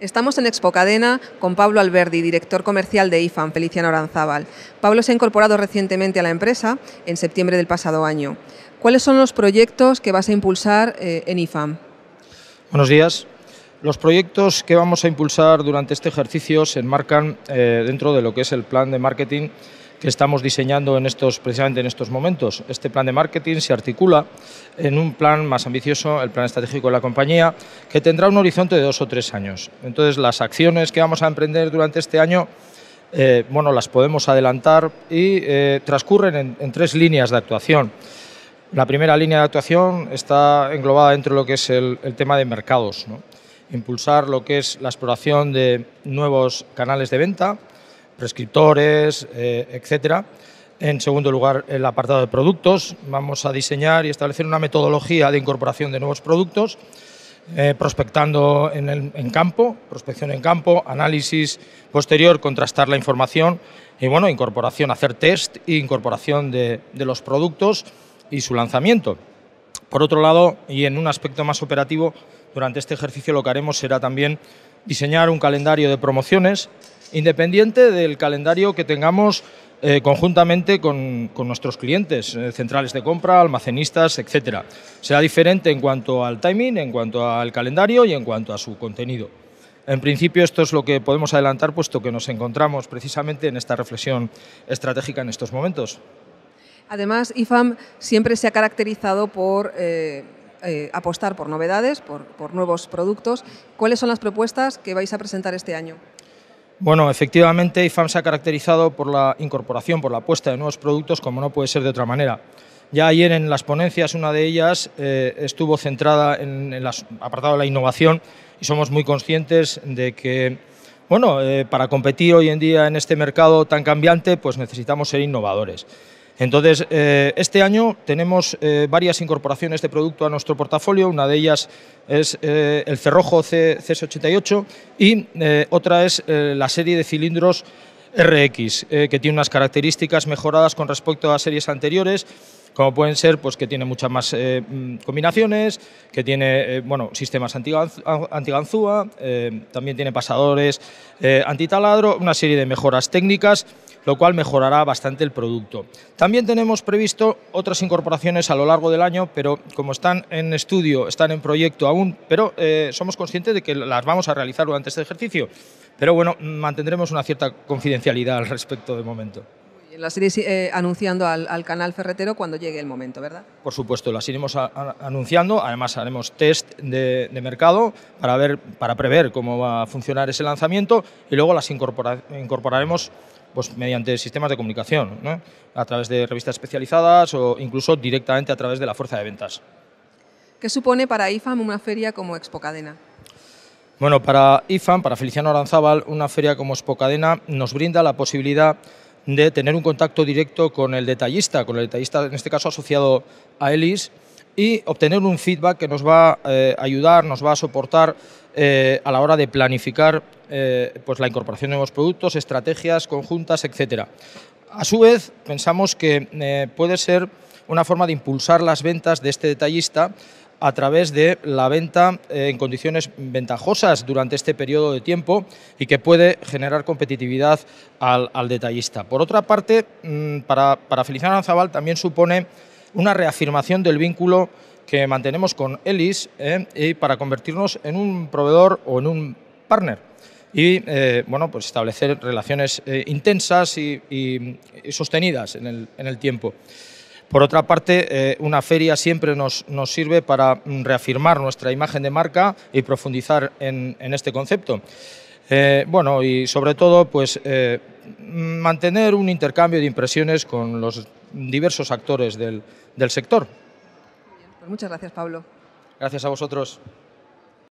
Estamos en Expo Cadena con Pablo Alberdi, director comercial de IFAM, Feliciano Aranzábal. Pablo se ha incorporado recientemente a la empresa en septiembre del pasado año. ¿Cuáles son los proyectos que vas a impulsar eh, en IFAM? Buenos días. Los proyectos que vamos a impulsar durante este ejercicio se enmarcan eh, dentro de lo que es el plan de marketing que estamos diseñando en estos, precisamente en estos momentos. Este plan de marketing se articula en un plan más ambicioso, el plan estratégico de la compañía, que tendrá un horizonte de dos o tres años. Entonces, las acciones que vamos a emprender durante este año, eh, bueno, las podemos adelantar y eh, transcurren en, tres líneas de actuación. La primera línea de actuación está englobada dentro de lo que es el, el tema de mercados. ¿no? Impulsar lo que es la exploración de nuevos canales de venta, prescriptores, eh, etcétera. En segundo lugar, el apartado de productos. Vamos a diseñar y establecer una metodología de incorporación de nuevos productos, eh, prospectando en, campo, prospección en campo, análisis posterior, contrastar la información y, bueno, incorporación, hacer test e incorporación de, de los productos y su lanzamiento. Por otro lado, y en un aspecto más operativo, durante este ejercicio lo que haremos será también diseñar un calendario de promociones independiente del calendario que tengamos eh, conjuntamente con, nuestros clientes, eh, centrales de compra, almacenistas, etcétera. Será diferente en cuanto al timing, en cuanto al calendario y en cuanto a su contenido. En principio esto es lo que podemos adelantar puesto que nos encontramos precisamente en esta reflexión estratégica en estos momentos. Además, IFAM siempre se ha caracterizado por eh, apostar por novedades, por nuevos productos. ¿Cuáles son las propuestas que vais a presentar este año? Bueno, efectivamente, IFAM se ha caracterizado por la incorporación, por la apuesta de nuevos productos, como no puede ser de otra manera. Ya ayer en las ponencias, una de ellas eh, estuvo centrada en, el apartado de la innovación y somos muy conscientes de que, bueno, eh, para competir hoy en día en este mercado tan cambiante, pues necesitamos ser innovadores. Entonces, eh, este año tenemos eh, varias incorporaciones de producto a nuestro portafolio. Una de ellas es eh, el cerrojo C CS88 y otra es la serie de cilindros RX, que tiene unas características mejoradas con respecto a series anteriores como pueden ser pues, que tiene muchas más eh, mm, combinaciones, que tiene eh, bueno, sistemas antiganzúa, eh, también tiene pasadores antitaladro, una serie de mejoras técnicas, lo cual mejorará bastante el producto. También tenemos previsto otras incorporaciones a lo largo del año, pero como están en estudio, están en proyecto aún, pero somos conscientes de que las vamos a realizar durante este ejercicio. Pero bueno, mantendremos una cierta confidencialidad al respecto de momento las iréis eh, anunciando al, canal ferretero cuando llegue el momento, ¿verdad? Por supuesto, las iremos anunciando. Además, haremos test de, mercado para, ver, para prever cómo va a funcionar ese lanzamiento y luego las incorporaremos pues, mediante sistemas de comunicación, ¿no? a través de revistas especializadas o incluso directamente a través de la fuerza de ventas. ¿Qué supone para IFAM una feria como Expo Cadena? Bueno, para IFAM, para Feliciano Aranzábal, una feria como Expo Cadena nos brinda la posibilidad de tener un contacto directo con el detallista, con el detallista en este caso asociado a Elis, y obtener un feedback que nos va a eh, ayudar, nos va a soportar eh, a la hora de planificar eh, pues la incorporación de nuevos productos, estrategias conjuntas, etc. A su vez, pensamos que puede ser una forma de impulsar las ventas de este detallista a través de la venta eh, en condiciones ventajosas durante este periodo de tiempo y que puede generar competitividad al, detallista. Por otra parte, mm, para, para Feliciano Aranzabal también supone una reafirmación del vínculo que mantenemos con Elis eh, y para convertirnos en un proveedor o en un partner y eh, bueno, pues establecer relaciones intensas y, sostenidas en el, en el tiempo. Por otra parte, eh, una feria siempre nos, sirve para reafirmar nuestra imagen de marca y profundizar en, este concepto. Eh, bueno, y sobre todo, pues eh, mantener un intercambio de impresiones con los diversos actores del, sector. Pues muchas gracias, Pablo. Gracias a vosotros.